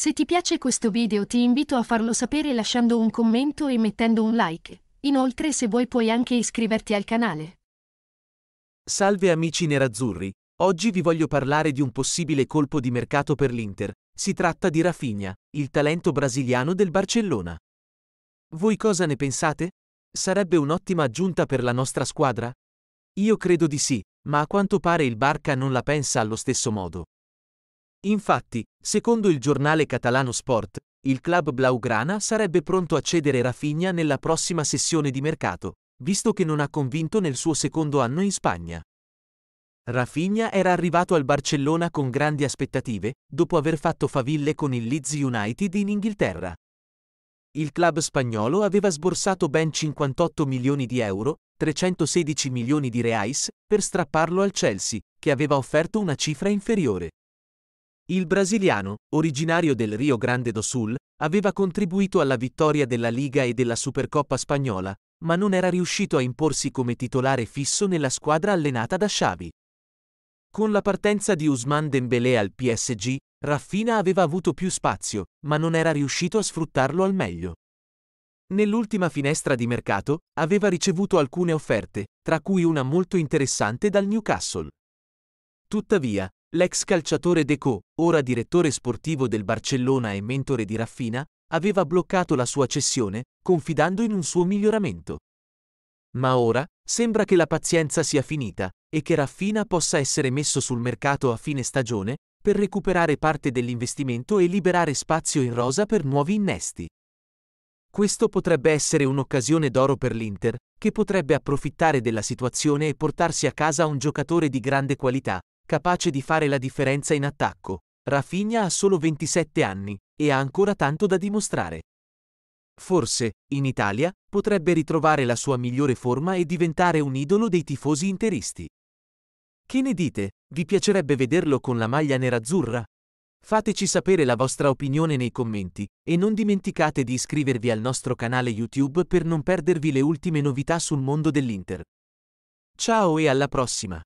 Se ti piace questo video ti invito a farlo sapere lasciando un commento e mettendo un like. Inoltre se vuoi puoi anche iscriverti al canale. Salve amici nerazzurri, oggi vi voglio parlare di un possibile colpo di mercato per l'Inter. Si tratta di Rafinha, il talento brasiliano del Barcellona. Voi cosa ne pensate? Sarebbe un'ottima aggiunta per la nostra squadra? Io credo di sì, ma a quanto pare il Barca non la pensa allo stesso modo. Infatti, secondo il giornale catalano Sport, il club Blaugrana sarebbe pronto a cedere Rafinha nella prossima sessione di mercato, visto che non ha convinto nel suo secondo anno in Spagna. Rafinha era arrivato al Barcellona con grandi aspettative, dopo aver fatto faville con il Leeds United in Inghilterra. Il club spagnolo aveva sborsato ben 58 milioni di euro, 316 milioni di reais, per strapparlo al Chelsea, che aveva offerto una cifra inferiore. Il brasiliano, originario del Rio Grande do Sul, aveva contribuito alla vittoria della Liga e della Supercoppa spagnola, ma non era riuscito a imporsi come titolare fisso nella squadra allenata da Xavi. Con la partenza di Usman Dembélé al PSG, Raffina aveva avuto più spazio, ma non era riuscito a sfruttarlo al meglio. Nell'ultima finestra di mercato aveva ricevuto alcune offerte, tra cui una molto interessante dal Newcastle. Tuttavia, L'ex calciatore Deco, ora direttore sportivo del Barcellona e mentore di Raffina, aveva bloccato la sua cessione, confidando in un suo miglioramento. Ma ora sembra che la pazienza sia finita e che Raffina possa essere messo sul mercato a fine stagione per recuperare parte dell'investimento e liberare spazio in rosa per nuovi innesti. Questo potrebbe essere un'occasione d'oro per l'Inter, che potrebbe approfittare della situazione e portarsi a casa un giocatore di grande qualità, capace di fare la differenza in attacco. Rafinha ha solo 27 anni e ha ancora tanto da dimostrare. Forse, in Italia, potrebbe ritrovare la sua migliore forma e diventare un idolo dei tifosi interisti. Che ne dite? Vi piacerebbe vederlo con la maglia nerazzurra? Fateci sapere la vostra opinione nei commenti e non dimenticate di iscrivervi al nostro canale YouTube per non perdervi le ultime novità sul mondo dell'Inter. Ciao e alla prossima!